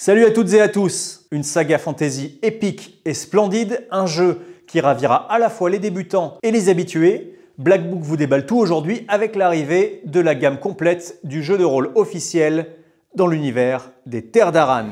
Salut à toutes et à tous Une saga fantasy épique et splendide, un jeu qui ravira à la fois les débutants et les habitués. Black Book vous déballe tout aujourd'hui avec l'arrivée de la gamme complète du jeu de rôle officiel dans l'univers des Terres d'Aran.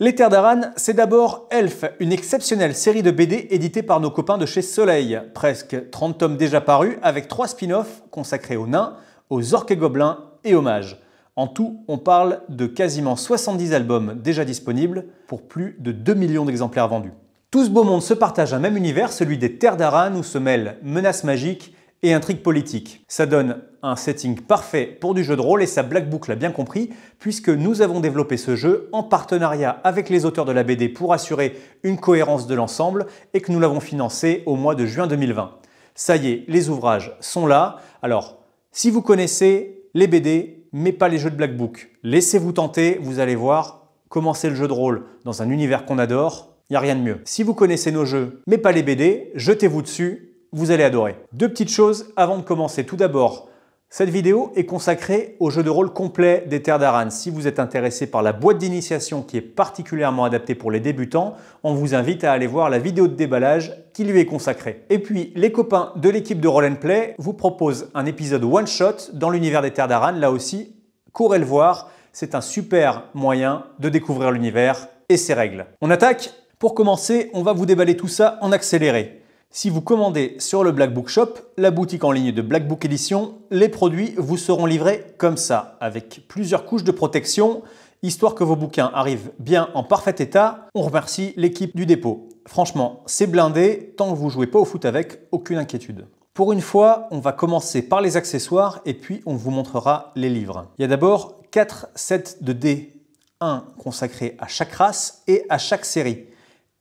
Les Terres d'Aran, c'est d'abord Elf, une exceptionnelle série de BD éditée par nos copains de chez Soleil. Presque 30 tomes déjà parus, avec 3 spin-offs consacrés aux nains, aux orques et gobelins et aux mages. En tout, on parle de quasiment 70 albums déjà disponibles pour plus de 2 millions d'exemplaires vendus. Tout ce beau monde se partage un même univers, celui des Terres d'Aran, où se mêlent menaces magiques, et intrigue politique. Ça donne un setting parfait pour du jeu de rôle et ça, Black Book l'a bien compris puisque nous avons développé ce jeu en partenariat avec les auteurs de la BD pour assurer une cohérence de l'ensemble et que nous l'avons financé au mois de juin 2020. Ça y est, les ouvrages sont là. Alors, si vous connaissez les BD mais pas les jeux de Black Book, laissez-vous tenter, vous allez voir, commencer le jeu de rôle dans un univers qu'on adore, il n'y a rien de mieux. Si vous connaissez nos jeux mais pas les BD, jetez-vous dessus, vous allez adorer. Deux petites choses avant de commencer. Tout d'abord, cette vidéo est consacrée au jeu de rôle complet des Terres d'Aran. Si vous êtes intéressé par la boîte d'initiation qui est particulièrement adaptée pour les débutants, on vous invite à aller voir la vidéo de déballage qui lui est consacrée. Et puis, les copains de l'équipe de Roll and Play vous proposent un épisode one-shot dans l'univers des Terres d'Aran. Là aussi, courez le voir, c'est un super moyen de découvrir l'univers et ses règles. On attaque Pour commencer, on va vous déballer tout ça en accéléré. Si vous commandez sur le Black Book Shop, la boutique en ligne de Black Book Edition, les produits vous seront livrés comme ça, avec plusieurs couches de protection, histoire que vos bouquins arrivent bien en parfait état. On remercie l'équipe du dépôt. Franchement, c'est blindé, tant que vous ne jouez pas au foot avec, aucune inquiétude. Pour une fois, on va commencer par les accessoires et puis on vous montrera les livres. Il y a d'abord 4 sets de dés, un consacré à chaque race et à chaque série.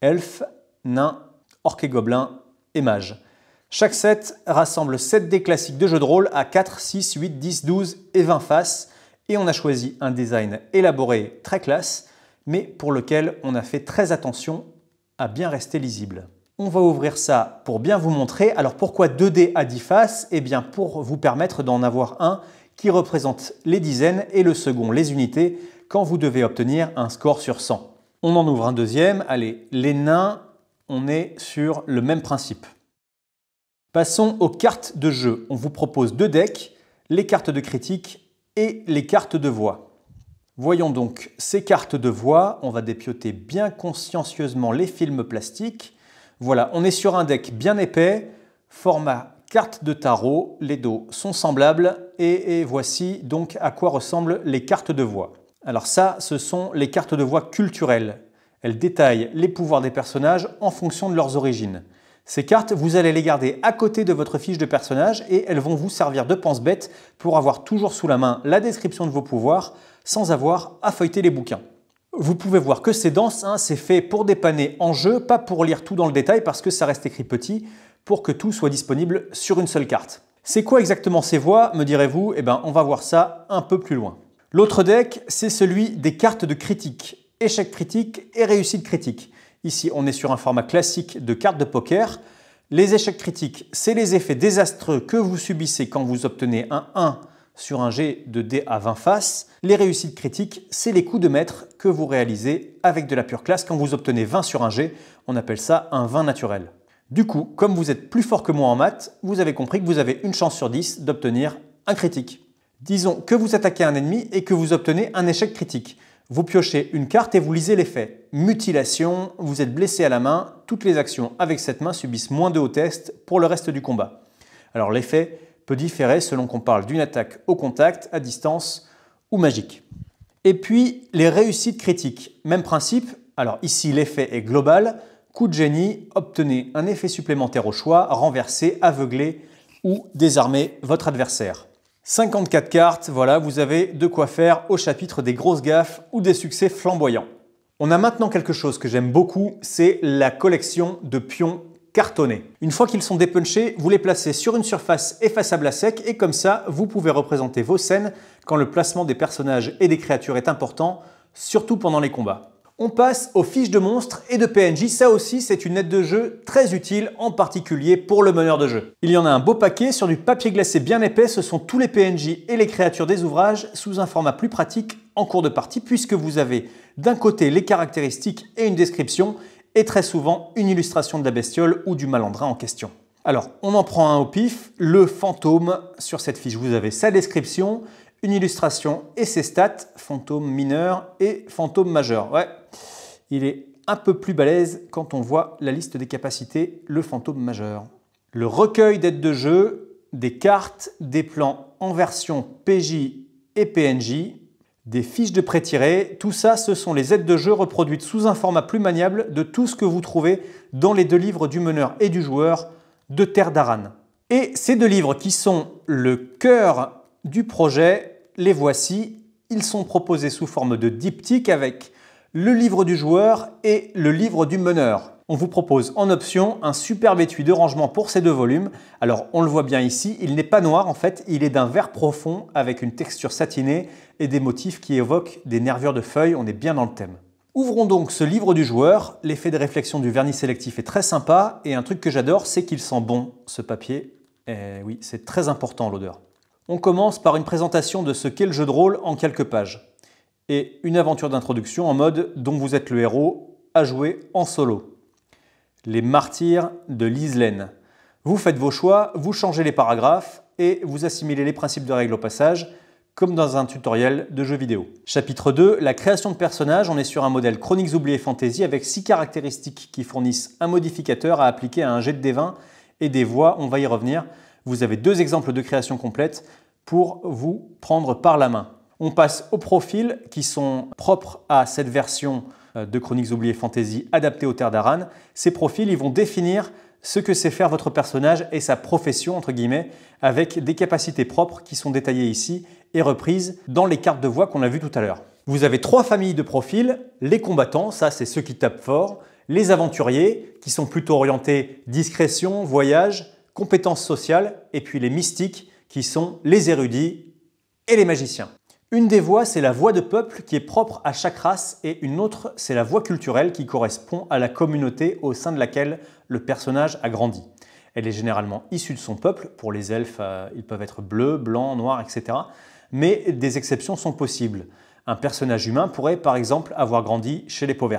Elf, nain, orc et gobelin, et Chaque set rassemble 7 dés classiques de jeu de rôle à 4, 6, 8, 10, 12 et 20 faces, et on a choisi un design élaboré très classe, mais pour lequel on a fait très attention à bien rester lisible. On va ouvrir ça pour bien vous montrer. Alors pourquoi 2 dés à 10 faces Et eh bien pour vous permettre d'en avoir un qui représente les dizaines et le second les unités quand vous devez obtenir un score sur 100. On en ouvre un deuxième. Allez, les nains, on est sur le même principe. Passons aux cartes de jeu. On vous propose deux decks, les cartes de critique et les cartes de voix. Voyons donc ces cartes de voix. On va dépioter bien consciencieusement les films plastiques. Voilà, on est sur un deck bien épais, format carte de tarot, les dos sont semblables et, et voici donc à quoi ressemblent les cartes de voix. Alors ça, ce sont les cartes de voix culturelles. Elle détaille les pouvoirs des personnages en fonction de leurs origines. Ces cartes, vous allez les garder à côté de votre fiche de personnage et elles vont vous servir de pense-bête pour avoir toujours sous la main la description de vos pouvoirs sans avoir à feuilleter les bouquins. Vous pouvez voir que c'est dense, hein, c'est fait pour dépanner en jeu, pas pour lire tout dans le détail parce que ça reste écrit petit pour que tout soit disponible sur une seule carte. C'est quoi exactement ces voix, me direz-vous Eh bien, on va voir ça un peu plus loin. L'autre deck, c'est celui des cartes de critique échec critique et réussite critique. Ici, on est sur un format classique de carte de poker. Les échecs critiques, c'est les effets désastreux que vous subissez quand vous obtenez un 1 sur un jet de dés à 20 faces. Les réussites critiques, c'est les coups de maître que vous réalisez avec de la pure classe. Quand vous obtenez 20 sur un jet, on appelle ça un 20 naturel. Du coup, comme vous êtes plus fort que moi en maths, vous avez compris que vous avez une chance sur 10 d'obtenir un critique. Disons que vous attaquez un ennemi et que vous obtenez un échec critique. Vous piochez une carte et vous lisez l'effet. Mutilation, vous êtes blessé à la main, toutes les actions avec cette main subissent moins de haut test pour le reste du combat. Alors l'effet peut différer selon qu'on parle d'une attaque au contact, à distance ou magique. Et puis les réussites critiques. Même principe, alors ici l'effet est global, coup de génie, obtenez un effet supplémentaire au choix, renverser, aveugler ou désarmer votre adversaire. 54 cartes, voilà, vous avez de quoi faire au chapitre des grosses gaffes ou des succès flamboyants. On a maintenant quelque chose que j'aime beaucoup, c'est la collection de pions cartonnés. Une fois qu'ils sont dépunchés, vous les placez sur une surface effaçable à sec et comme ça, vous pouvez représenter vos scènes quand le placement des personnages et des créatures est important, surtout pendant les combats. On passe aux fiches de monstres et de PNJ, ça aussi c'est une aide de jeu très utile, en particulier pour le meneur de jeu. Il y en a un beau paquet, sur du papier glacé bien épais, ce sont tous les PNJ et les créatures des ouvrages sous un format plus pratique en cours de partie, puisque vous avez d'un côté les caractéristiques et une description, et très souvent une illustration de la bestiole ou du malandrin en question. Alors, on en prend un au pif, le fantôme. Sur cette fiche, vous avez sa description, une illustration et ses stats, fantôme mineur et fantôme majeur. Ouais, il est un peu plus balèze quand on voit la liste des capacités, le fantôme majeur. Le recueil d'aides de jeu, des cartes, des plans en version PJ et PNJ, des fiches de prêt tiré. tout ça ce sont les aides de jeu reproduites sous un format plus maniable de tout ce que vous trouvez dans les deux livres du meneur et du joueur de Terre d'Aran. Et ces deux livres qui sont le cœur du projet, les voici, ils sont proposés sous forme de diptyque avec le livre du joueur et le livre du meneur. On vous propose en option un superbe étui de rangement pour ces deux volumes. Alors on le voit bien ici, il n'est pas noir en fait, il est d'un vert profond avec une texture satinée et des motifs qui évoquent des nervures de feuilles, on est bien dans le thème. Ouvrons donc ce livre du joueur, l'effet de réflexion du vernis sélectif est très sympa et un truc que j'adore c'est qu'il sent bon ce papier. Et eh oui, c'est très important l'odeur. On commence par une présentation de ce qu'est le jeu de rôle en quelques pages et une aventure d'introduction en mode dont vous êtes le héros à jouer en solo. Les martyrs de l'Islaine. Vous faites vos choix, vous changez les paragraphes et vous assimilez les principes de règles au passage, comme dans un tutoriel de jeu vidéo. Chapitre 2, la création de personnages, on est sur un modèle Chroniques oubliées fantasy avec 6 caractéristiques qui fournissent un modificateur à appliquer à un jet de dévin et des voix, on va y revenir. Vous avez deux exemples de création complète pour vous prendre par la main. On passe aux profils qui sont propres à cette version euh, de Chroniques oubliées fantasy adaptée aux terres d'Aran. Ces profils, ils vont définir ce que sait faire votre personnage et sa profession, entre guillemets, avec des capacités propres qui sont détaillées ici et reprises dans les cartes de voix qu'on a vues tout à l'heure. Vous avez trois familles de profils, les combattants, ça c'est ceux qui tapent fort, les aventuriers, qui sont plutôt orientés discrétion, voyage, compétences sociales, et puis les mystiques, qui sont les érudits et les magiciens. Une des voix, c'est la voix de peuple qui est propre à chaque race et une autre, c'est la voix culturelle qui correspond à la communauté au sein de laquelle le personnage a grandi. Elle est généralement issue de son peuple, pour les elfes euh, ils peuvent être bleus, blancs, noirs, etc. Mais des exceptions sont possibles. Un personnage humain pourrait par exemple avoir grandi chez les peaux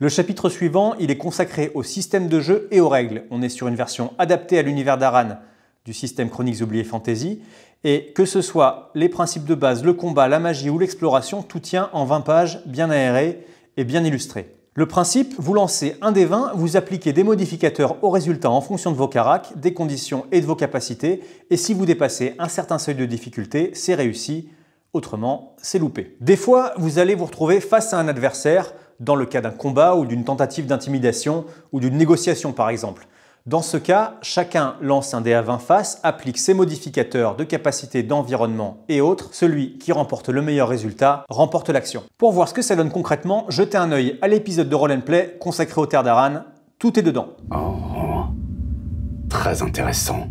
Le chapitre suivant, il est consacré au système de jeu et aux règles. On est sur une version adaptée à l'univers d'Aran, du système Chroniques oubliées fantasy. Et que ce soit les principes de base, le combat, la magie ou l'exploration, tout tient en 20 pages bien aérées et bien illustrées. Le principe, vous lancez un des 20, vous appliquez des modificateurs aux résultats en fonction de vos caracs, des conditions et de vos capacités, et si vous dépassez un certain seuil de difficulté, c'est réussi, autrement c'est loupé. Des fois, vous allez vous retrouver face à un adversaire, dans le cas d'un combat ou d'une tentative d'intimidation ou d'une négociation par exemple. Dans ce cas, chacun lance un dé à 20 faces, applique ses modificateurs de capacité d'environnement et autres. Celui qui remporte le meilleur résultat remporte l'action. Pour voir ce que ça donne concrètement, jetez un œil à l'épisode de Roll and Play consacré aux terres d'Aran. Tout est dedans. Oh, très intéressant.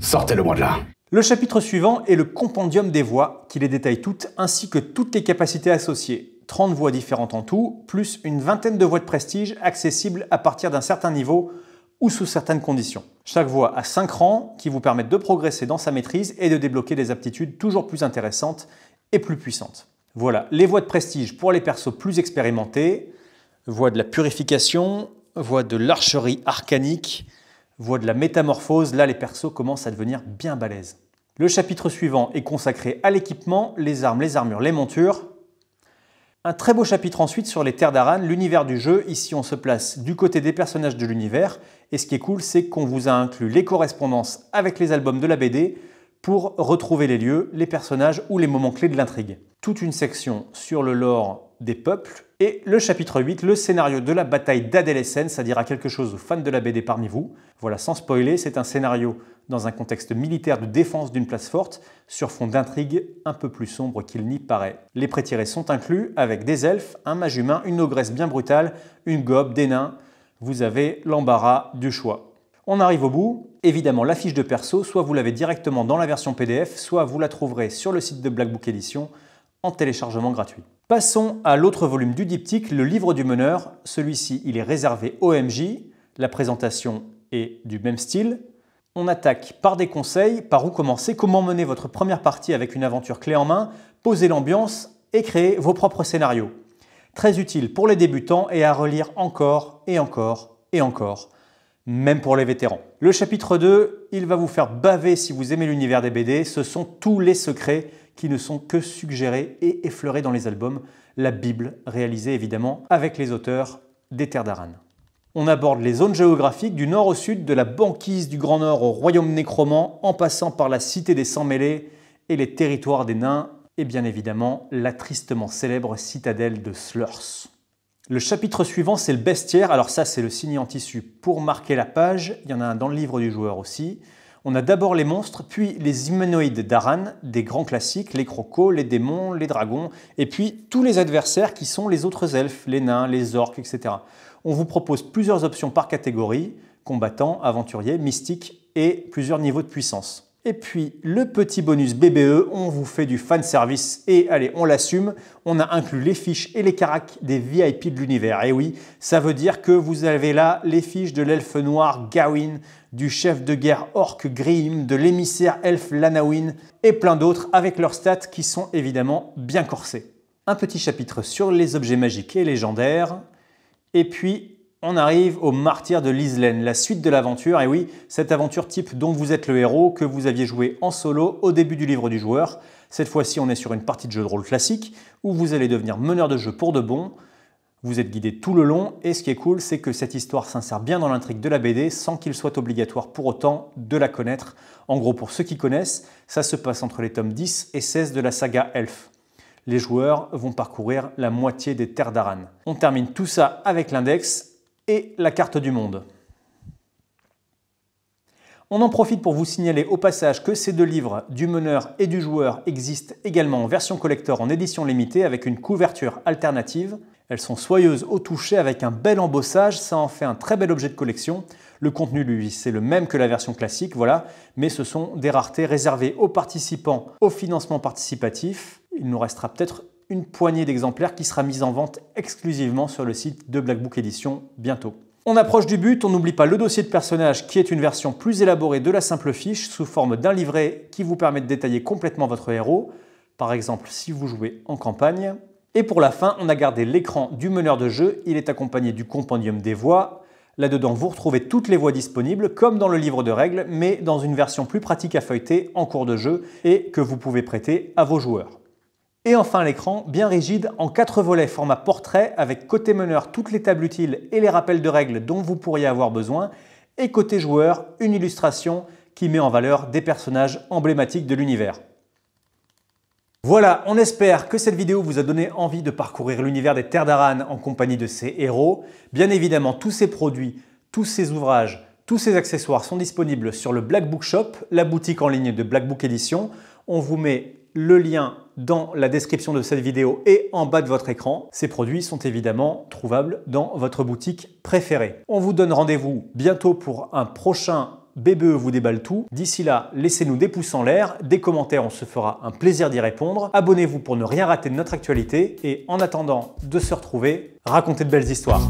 Sortez-le-moi de là. Le chapitre suivant est le compendium des voix, qui les détaille toutes ainsi que toutes les capacités associées. 30 voix différentes en tout, plus une vingtaine de voix de prestige accessibles à partir d'un certain niveau ou sous certaines conditions. Chaque voie a 5 rangs qui vous permettent de progresser dans sa maîtrise et de débloquer des aptitudes toujours plus intéressantes et plus puissantes. Voilà, les voies de prestige pour les persos plus expérimentés, voie de la purification, voie de l'archerie arcanique, voie de la métamorphose, là les persos commencent à devenir bien balèzes. Le chapitre suivant est consacré à l'équipement, les armes, les armures, les montures, un très beau chapitre ensuite sur les terres d'Aran, l'univers du jeu. Ici, on se place du côté des personnages de l'univers. Et ce qui est cool, c'est qu'on vous a inclus les correspondances avec les albums de la BD pour retrouver les lieux, les personnages ou les moments clés de l'intrigue. Toute une section sur le lore des peuples. Et le chapitre 8, le scénario de la bataille d'Adolescence, ça dira quelque chose aux fans de la BD parmi vous. Voilà, sans spoiler, c'est un scénario dans un contexte militaire de défense d'une place forte, sur fond d'intrigues un peu plus sombre qu'il n'y paraît. Les prétirés sont inclus, avec des elfes, un mage humain, une ogresse bien brutale, une gobe, des nains. Vous avez l'embarras du choix. On arrive au bout. Évidemment, la fiche de perso, soit vous l'avez directement dans la version PDF, soit vous la trouverez sur le site de Black Book Edition en téléchargement gratuit. Passons à l'autre volume du diptyque, le livre du meneur. Celui-ci, il est réservé au La présentation est du même style. On attaque par des conseils, par où commencer, comment mener votre première partie avec une aventure clé en main, poser l'ambiance et créer vos propres scénarios. Très utile pour les débutants et à relire encore et encore et encore, même pour les vétérans. Le chapitre 2, il va vous faire baver si vous aimez l'univers des BD, ce sont tous les secrets qui ne sont que suggérés et effleurés dans les albums, la Bible, réalisée évidemment avec les auteurs des Terres d'Aran. On aborde les zones géographiques du nord au sud, de la banquise du Grand Nord au royaume nécroman, en passant par la cité des Sans-Mêlés et les territoires des nains, et bien évidemment la tristement célèbre citadelle de Slurs. Le chapitre suivant, c'est le bestiaire. Alors ça, c'est le signe en tissu pour marquer la page. Il y en a un dans le livre du joueur aussi. On a d'abord les monstres, puis les humanoïdes d'Aran, des grands classiques, les crocos, les démons, les dragons, et puis tous les adversaires qui sont les autres elfes, les nains, les orques, etc. On vous propose plusieurs options par catégorie, combattants, aventuriers, mystiques et plusieurs niveaux de puissance. Et puis le petit bonus BBE, on vous fait du fan service et allez, on l'assume, on a inclus les fiches et les caracs des VIP de l'univers. Et oui, ça veut dire que vous avez là les fiches de l'elfe noir Gawain, du chef de guerre orc Grim, de l'émissaire elfe Lanawin et plein d'autres avec leurs stats qui sont évidemment bien corsés. Un petit chapitre sur les objets magiques et légendaires, et puis on arrive au martyr de l'Islaine, la suite de l'aventure, et oui, cette aventure type dont vous êtes le héros, que vous aviez joué en solo au début du livre du joueur. Cette fois-ci, on est sur une partie de jeu de rôle classique, où vous allez devenir meneur de jeu pour de bon. Vous êtes guidé tout le long, et ce qui est cool, c'est que cette histoire s'insère bien dans l'intrigue de la BD, sans qu'il soit obligatoire pour autant de la connaître. En gros, pour ceux qui connaissent, ça se passe entre les tomes 10 et 16 de la saga Elf les joueurs vont parcourir la moitié des terres d'Aran. On termine tout ça avec l'index et la carte du monde. On en profite pour vous signaler au passage que ces deux livres, du meneur et du joueur, existent également en version collector en édition limitée avec une couverture alternative. Elles sont soyeuses au toucher avec un bel embossage, ça en fait un très bel objet de collection. Le contenu, lui, c'est le même que la version classique, voilà, mais ce sont des raretés réservées aux participants au financement participatif. Il nous restera peut-être une poignée d'exemplaires qui sera mise en vente exclusivement sur le site de Black Book Edition bientôt. On approche du but, on n'oublie pas le dossier de personnage qui est une version plus élaborée de la simple fiche sous forme d'un livret qui vous permet de détailler complètement votre héros, par exemple si vous jouez en campagne. Et pour la fin, on a gardé l'écran du meneur de jeu, il est accompagné du compendium des voix. Là-dedans, vous retrouvez toutes les voix disponibles, comme dans le livre de règles, mais dans une version plus pratique à feuilleter en cours de jeu et que vous pouvez prêter à vos joueurs. Et enfin l'écran, bien rigide, en quatre volets format portrait, avec côté meneur toutes les tables utiles et les rappels de règles dont vous pourriez avoir besoin, et côté joueur, une illustration qui met en valeur des personnages emblématiques de l'univers. Voilà, on espère que cette vidéo vous a donné envie de parcourir l'univers des Terres d'Aran en compagnie de ses héros. Bien évidemment, tous ces produits, tous ces ouvrages, tous ces accessoires sont disponibles sur le Black Book Shop, la boutique en ligne de Black Book Edition. On vous met le lien dans la description de cette vidéo et en bas de votre écran. Ces produits sont évidemment trouvables dans votre boutique préférée. On vous donne rendez-vous bientôt pour un prochain BBE vous déballe tout. D'ici là, laissez-nous des pouces en l'air, des commentaires, on se fera un plaisir d'y répondre. Abonnez-vous pour ne rien rater de notre actualité et en attendant de se retrouver, racontez de belles histoires.